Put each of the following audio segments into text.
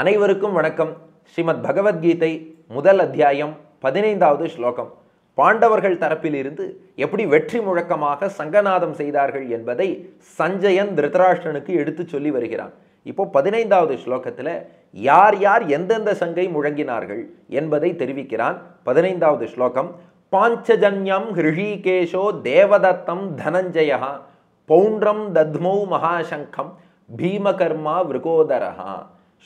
அனைவருக்கும் வணக்கம் ஸ்ரீமத் பகவத்கீதை முதல் அத்தியாயம் பதினைந்தாவது ஸ்லோகம் பாண்டவர்கள் தரப்பிலிருந்து எப்படி வெற்றி முழக்கமாக சங்கநாதம் செய்தார்கள் என்பதை சஞ்சயன் திருதராஷ்டனுக்கு எடுத்து சொல்லி வருகிறான் இப்போ பதினைந்தாவது ஸ்லோகத்தில் யார் யார் எந்தெந்த சங்கை முழங்கினார்கள் என்பதை தெரிவிக்கிறான் பதினைந்தாவது ஸ்லோகம் பாஞ்சஜன்யம் ஹிருஷிகேஷோ தேவதத்தம் தனஞ்சயா பௌண்ட்ரம் தத்மௌ மகாசங்கம் பீமகர்மா விருகோதரஹா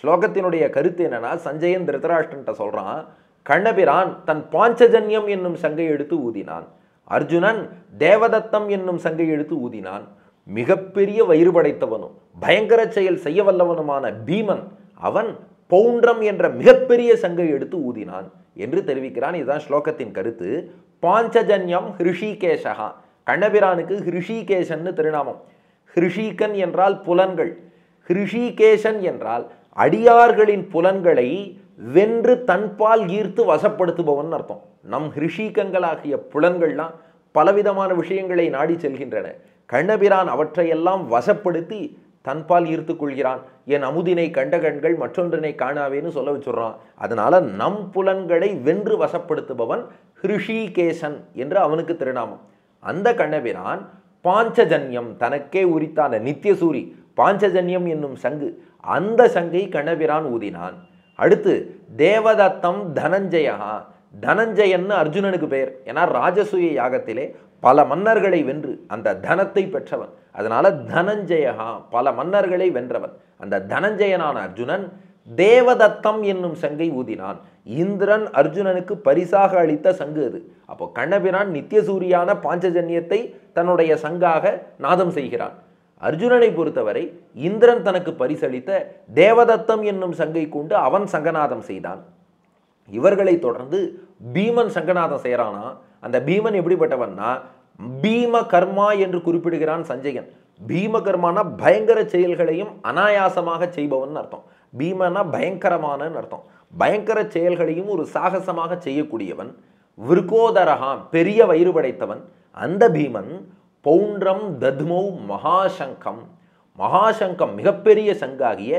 ஸ்லோகத்தினுடைய கருத்து என்னன்னா சஞ்சயன் திருதராஷ்டன்ட்ட சொல்கிறான் கண்ணபிரான் தன் பாஞ்சஜன்யம் என்னும் சங்கை எடுத்து ஊதினான் அர்ஜுனன் தேவதத்தம் என்னும் சங்கை எடுத்து ஊதினான் மிகப்பெரிய வயிறு படைத்தவனும் பயங்கர செயல் செய்ய வல்லவனுமான பீமன் அவன் பௌண்ட்ரம் என்ற மிகப்பெரிய சங்கை எடுத்து ஊதினான் என்று தெரிவிக்கிறான் இதுதான் ஸ்லோகத்தின் கருத்து பாஞ்சஜன்யம் ஹிருஷிகேஷகா கண்ணபிரானுக்கு ஹிருஷிகேஷன்னு திருநாமம் ஹிருஷிகன் என்றால் புலன்கள் ஹிருஷிகேஷன் என்றால் அடியார்களின் புலன்களை வென்று தன்பால் ஈர்த்து வசப்படுத்துபவன் அர்த்தம் நம் ஹிருஷீகங்களாகிய புலன்கள்லாம் பலவிதமான விஷயங்களை நாடி செல்கின்றன கண்ணபிரான் அவற்றையெல்லாம் வசப்படுத்தி தன்பால் ஈர்த்து கொள்கிறான் என் அமுதினை கண்ட கண்கள் மற்றொன்றினை காணாவேன்னு சொல்ல வச்சுடுறான் அதனால நம் புலன்களை வென்று வசப்படுத்துபவன் ஹிருஷிகேசன் என்று அவனுக்கு திருநாமம் அந்த கண்ணபிரான் பாஞ்சஜன்யம் தனக்கே உரித்தான நித்தியசூரி பாஞ்சஜன்யம் என்னும் சங்கு அந்த சங்கை கணவிரான் ஊதினான் அடுத்து தேவதத்தம் தனஞ்சயா தனஞ்சயன்னு அர்ஜுனனுக்கு பெயர் ஏன்னா ராஜசூய யாகத்திலே பல மன்னர்களை வென்று அந்த தனத்தை பெற்றவன் அதனால தனஞ்சயகா பல மன்னர்களை வென்றவன் அந்த தனஞ்சயனான அர்ஜுனன் தேவதத்தம் என்னும் சங்கை ஊதினான் இந்திரன் அர்ஜுனனுக்கு பரிசாக அளித்த சங்கு அது அப்போ கண்ணபிரான் நித்தியசூரியான பாஞ்சஜன்யத்தை தன்னுடைய சங்காக நாதம் செய்கிறான் அர்ஜுனனை பொறுத்தவரை இந்திரன் தனக்கு பரிசளித்த தேவதத்தம் என்னும் சங்கை கொண்டு அவன் சங்கநாதம் செய்தான் இவர்களை தொடர்ந்து பீமன் சங்கநாதம் செய்கிறானா அந்த பீமன் எப்படிப்பட்டவன்னா பீம கர்மா என்று குறிப்பிடுகிறான் சஞ்சயன் பீம கர்மானா பயங்கர செயல்களையும் அனாயாசமாக செய்பவன் அர்த்தம் பீமனா பயங்கரமான அர்த்தம் பயங்கர செயல்களையும் ஒரு சாகசமாக செய்யக்கூடியவன் விருக்கோதரகா பெரிய வயிறு படைத்தவன் அந்த பீமன் பௌண்ட்ரம் தத்மௌ மகாசங்கம் மகாசங்கம் மிகப்பெரிய சங்காகிய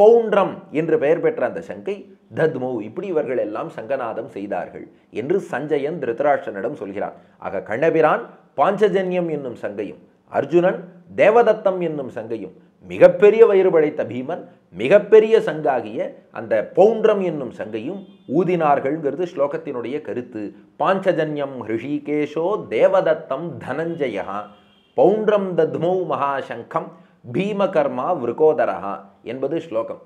பௌண்ட்ரம் என்று பெயர் பெற்ற அந்த சங்கை தத்மௌ இப்படி இவர்கள் எல்லாம் சங்கநாதம் செய்தார்கள் என்று சஞ்சயன் திருதராஷ்டனிடம் சொல்கிறான் ஆக கண்ணபிரான் பாஞ்சஜன்யம் என்னும் சங்கையும் அர்ஜுனன் தேவதத்தம் என்னும் சங்கையும் மிகப்பெரிய வயிறு படைத்த பீமன் மிகப்பெரிய சங்காகிய அந்த பௌண்ட்ரம் என்னும் சங்கையும் ஊதினார்கள்ங்கிறது ஸ்லோகத்தினுடைய கருத்து பாஞ்சஜன்யம் ஹிருஷிகேஷோ தேவதத்தம் தனஞ்சயா பௌண்ட்ரம் தத்மௌ மகாசங்கம் பீமகர்மா விருகோதரஹா என்பது ஸ்லோகம்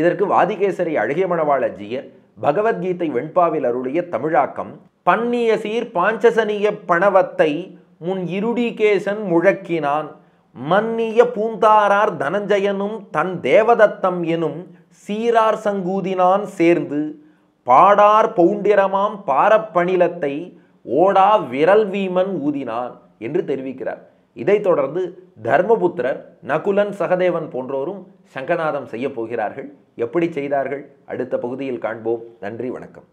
இதற்கு வாதிகேசரி அழகிய மணவாளஜியர் பகவத்கீதை வெண்பாவில் அருளிய தமிழாக்கம் பன்னிய சீர் பாஞ்சசனிய பணவத்தை முன் இருடிகேசன் முழக்கினான் மன்னிய பூந்தாரார் தனஞ்சயனும் தன் தேவதத்தம் எனும் சீரார் சங்கூதினான் சேர்ந்து பாடார் பவுண்டிரமாம் பாரப்பணிலத்தை ஓடா விரல் வீமன் ஊதினான் என்று தெரிவிக்கிறார் இதைத் தொடர்ந்து தர்மபுத்திரர் நகுலன் சகதேவன் போன்றோரும் சங்கநாதம் செய்யப் போகிறார்கள் எப்படி செய்தார்கள் அடுத்த பகுதியில் காண்போம் நன்றி வணக்கம்